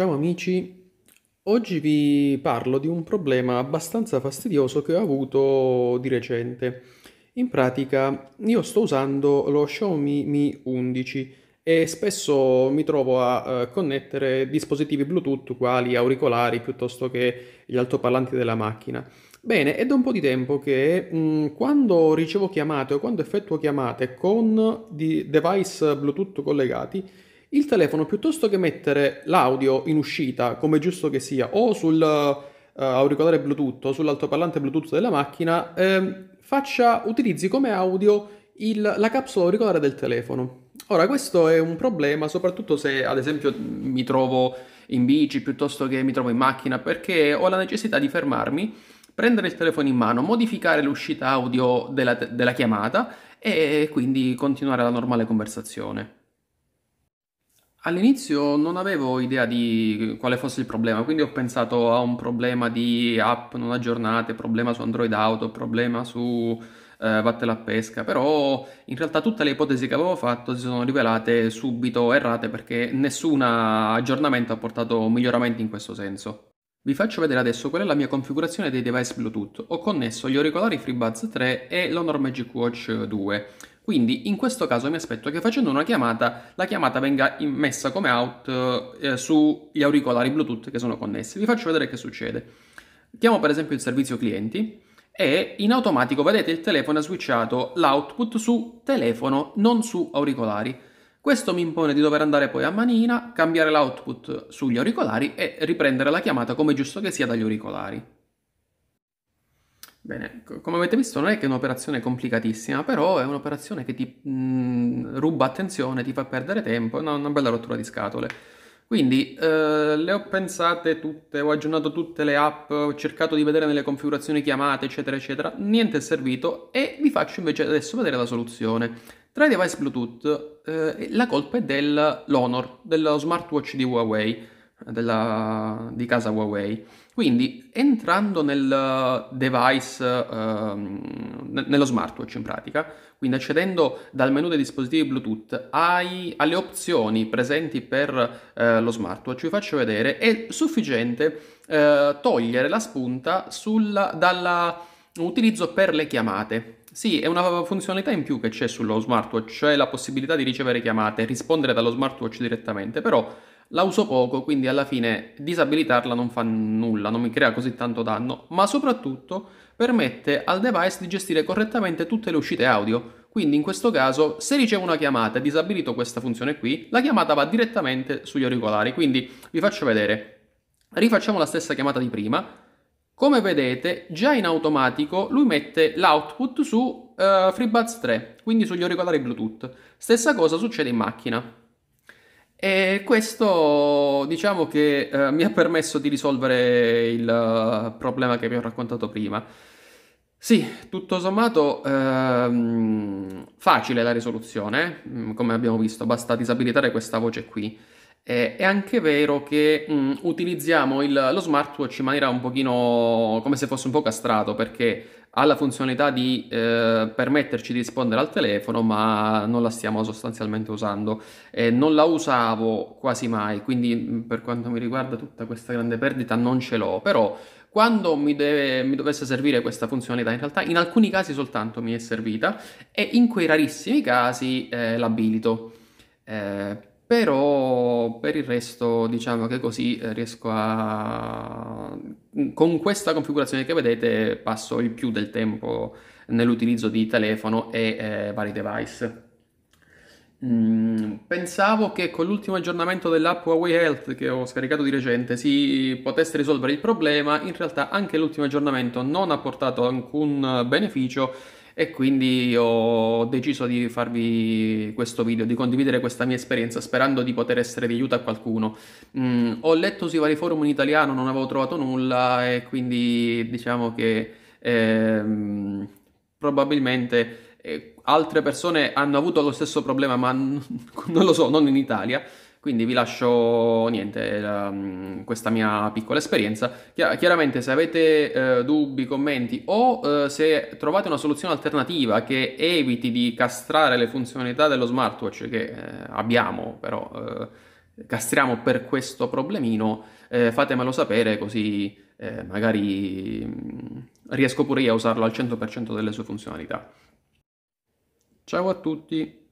Ciao amici, oggi vi parlo di un problema abbastanza fastidioso che ho avuto di recente. In pratica io sto usando lo Xiaomi Mi 11 e spesso mi trovo a eh, connettere dispositivi Bluetooth quali auricolari piuttosto che gli altoparlanti della macchina. Bene, è da un po' di tempo che mh, mm, quando ricevo chiamate o quando effettuo chiamate con di device Bluetooth collegati, il telefono piuttosto che mettere l'audio in uscita, come giusto che sia, o sul uh, auricolare Bluetooth o sull'altoparlante Bluetooth della macchina, eh, faccia, utilizzi come audio il, la capsula auricolare del telefono. Ora, questo è un problema, soprattutto se ad esempio mi trovo in bici piuttosto che mi trovo in macchina, perché ho la necessità di fermarmi, prendere il telefono in mano, modificare l'uscita audio della, della chiamata e quindi continuare la normale conversazione. All'inizio non avevo idea di quale fosse il problema, quindi ho pensato a un problema di app non aggiornate, problema su Android Auto, problema su eh, Vattela a pesca, però in realtà tutte le ipotesi che avevo fatto si sono rivelate subito errate perché nessun aggiornamento ha portato miglioramenti in questo senso. Vi faccio vedere adesso qual è la mia configurazione dei device Bluetooth. Ho connesso gli auricolari FreeBuds 3 e l'Honor Magic Watch 2. Quindi in questo caso mi aspetto che facendo una chiamata la chiamata venga messa come out eh, sugli auricolari Bluetooth che sono connessi. Vi faccio vedere che succede. Chiamo per esempio il servizio clienti e in automatico vedete il telefono ha switchato l'output su telefono, non su auricolari. Questo mi impone di dover andare poi a manina, cambiare l'output sugli auricolari e riprendere la chiamata come giusto che sia dagli auricolari. Bene, come avete visto non è che è un'operazione complicatissima, però è un'operazione che ti mh, mhmm, ruba attenzione, ti fa perdere tempo, è una, una bella rottura di scatole. Quindi eh, le ho pensate tutte, ho aggiornato tutte le app, ho cercato di vedere nelle configurazioni chiamate, eccetera, eccetera, niente è servito e vi faccio invece adesso vedere la soluzione. Tra i device Bluetooth eh, la colpa è dell'Honor, dello smartwatch di Huawei della, di casa Huawei. Quindi entrando nel eh, device, ehm, nello smartwatch in pratica, quindi accedendo dal menu dei dispositivi Bluetooth ai, alle opzioni presenti per eh, lo smartwatch, vi faccio vedere, è sufficiente eh, togliere la spunta dall'utilizzo per le chiamate. Sì, è una funzionalità in più che c'è sullo smartwatch, cioè la possibilità di ricevere chiamate, rispondere dallo smartwatch direttamente, però la uso poco, quindi alla fine disabilitarla non fa nulla, non mi crea così tanto danno, ma soprattutto permette al device di gestire correttamente tutte le uscite audio. Quindi in questo caso, se ricevo una chiamata e disabilito questa funzione qui, la chiamata va direttamente sugli auricolari. Quindi vi faccio vedere. Rifacciamo la stessa chiamata di prima. Come vedete, già in automatico lui mette l'output su uh, FreeBuds 3, quindi sugli auricolari Bluetooth. Stessa cosa succede in macchina. E questo diciamo che eh, mi ha permesso di risolvere il eh, problema che vi ho raccontato prima. Sì, tutto sommato ehm, facile la risoluzione, mm, come abbiamo visto, basta disabilitare questa voce qui. Eh, è anche vero che mh, mm, utilizziamo il, lo smartwatch in maniera un pochino come se fosse un po' castrato perché ha la funzionalità di eh, permetterci di rispondere al telefono, ma non la stiamo sostanzialmente usando. Eh, non la usavo quasi mai, quindi mm, per quanto mi riguarda tutta questa grande perdita non ce l'ho, però quando mi, deve, mi, dovesse servire questa funzionalità, in realtà in alcuni casi soltanto mi è servita e in quei rarissimi casi eh, l'abilito. Eh, però per il resto diciamo che così eh, riesco a... Mm, con questa configurazione che vedete passo il più del tempo nell'utilizzo di telefono e eh, vari device. Mm, pensavo che con l'ultimo aggiornamento dell'app Huawei Health che ho scaricato di recente si potesse risolvere il problema, in realtà anche l'ultimo aggiornamento non ha portato alcun beneficio e quindi ho deciso di farvi questo video, di condividere questa mia esperienza sperando di poter essere di aiuto a qualcuno. Mm, ho letto sui vari forum in italiano, non avevo trovato nulla e quindi diciamo che ehm, probabilmente eh, altre persone hanno avuto lo stesso problema, ma non lo so, non in Italia. Quindi vi lascio niente, la, mm, questa mia piccola esperienza. Chiaramente se avete eh, dubbi, commenti o eh, se trovate una soluzione alternativa che eviti di castrare le funzionalità dello smartwatch che eh, abbiamo, però eh, castriamo per questo problemino, eh, fatemelo sapere così eh, magari mm, riesco pure io a usarlo al 100% delle sue funzionalità. Ciao a tutti!